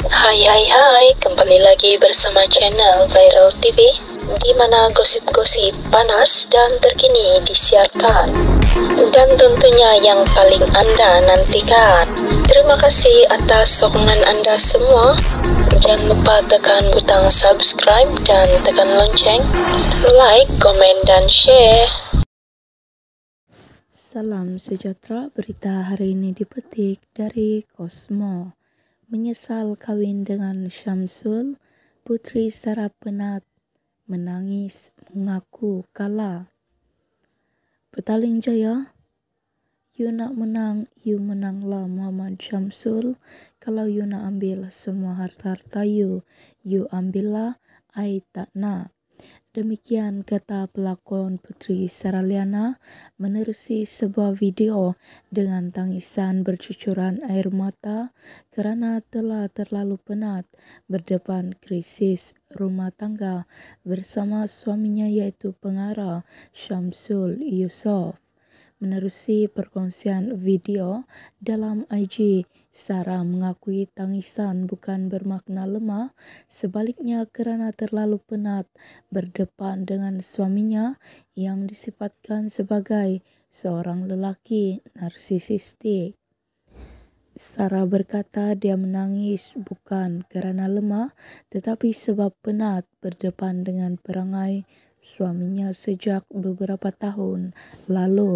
Hai hai hai, kembali lagi bersama channel Viral TV di mana gosip-gosip panas dan terkini disiarkan dan tentunya yang paling Anda nantikan. Terima kasih atas sokongan Anda semua. Jangan lupa tekan butang subscribe dan tekan lonceng, like, komen, dan share. Salam sejahtera, berita hari ini dipetik dari Kosmo menyesal kawin dengan Syamsul, putri Sarah penat, menangis, mengaku kalah. Petaling Jaya, you nak menang, you menanglah Muhammad Syamsul. Kalau you nak ambil semua harta-harta you, you ambillah, I tak nak. Demikian kata pelakon Putri Saraliana menerusi sebuah video dengan tangisan bercucuran air mata kerana telah terlalu penat berdepan krisis rumah tangga bersama suaminya iaitu pengarah Syamsul Yusof. Menerusi perkongsian video dalam IG, Sarah mengakui tangisan bukan bermakna lemah, sebaliknya karena terlalu penat berdepan dengan suaminya yang disifatkan sebagai seorang lelaki narsisistik. Sarah berkata dia menangis bukan karena lemah, tetapi sebab penat berdepan dengan perangai suaminya sejak beberapa tahun lalu.